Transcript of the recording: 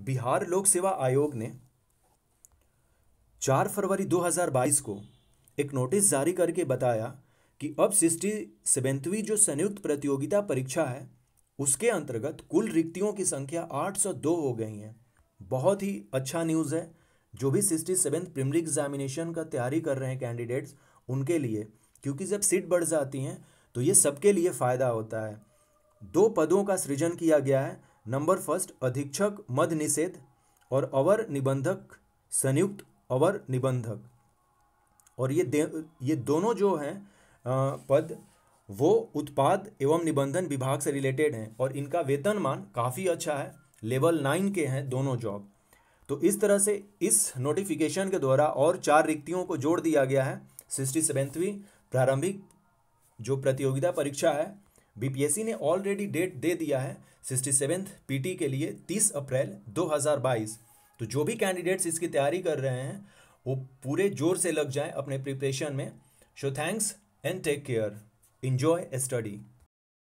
बिहार लोक सेवा आयोग ने 4 फरवरी 2022 को एक नोटिस जारी करके बताया कि अब सिक्सटी सेवेंथवीं जो संयुक्त प्रतियोगिता परीक्षा है उसके अंतर्गत कुल रिक्तियों की संख्या 802 हो गई है बहुत ही अच्छा न्यूज़ है जो भी सिक्सटी सेवेंथ प्रिमरी एग्जामिनेशन का तैयारी कर रहे हैं कैंडिडेट्स उनके लिए क्योंकि जब सीट बढ़ जाती हैं तो ये सबके लिए फ़ायदा होता है दो पदों का सृजन किया गया है नंबर फर्स्ट अधीक्षक मद निषेध और अवर निबंधक संयुक्त अवर निबंधक और ये ये दोनों जो हैं पद वो उत्पाद एवं निबंधन विभाग से रिलेटेड हैं और इनका वेतनमान काफ़ी अच्छा है लेवल नाइन के हैं दोनों जॉब तो इस तरह से इस नोटिफिकेशन के द्वारा और चार रिक्तियों को जोड़ दिया गया है सिक्सटी सेवेंथवीं प्रारंभिक जो प्रतियोगिता परीक्षा है बीपीएससी ने ऑलरेडी डेट दे दिया है सिक्सटी सेवेंथ पी के लिए 30 अप्रैल 2022 तो जो भी कैंडिडेट्स इसकी तैयारी कर रहे हैं वो पूरे जोर से लग जाए अपने प्रिपरेशन में so thanks and take care enjoy study